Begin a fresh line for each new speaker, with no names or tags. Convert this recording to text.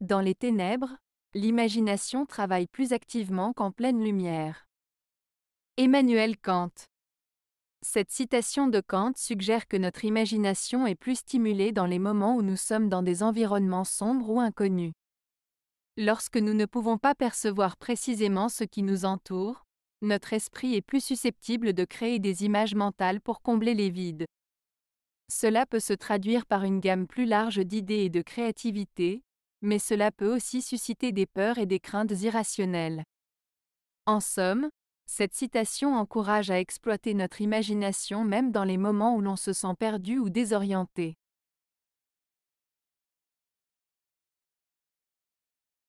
Dans les ténèbres, l'imagination travaille plus activement qu'en pleine lumière. Emmanuel Kant Cette citation de Kant suggère que notre imagination est plus stimulée dans les moments où nous sommes dans des environnements sombres ou inconnus. Lorsque nous ne pouvons pas percevoir précisément ce qui nous entoure, notre esprit est plus susceptible de créer des images mentales pour combler les vides. Cela peut se traduire par une gamme plus large d'idées et de créativité, mais cela peut aussi susciter des peurs et des craintes irrationnelles. En somme, cette citation encourage à exploiter notre imagination même dans les moments où l'on se sent perdu ou désorienté.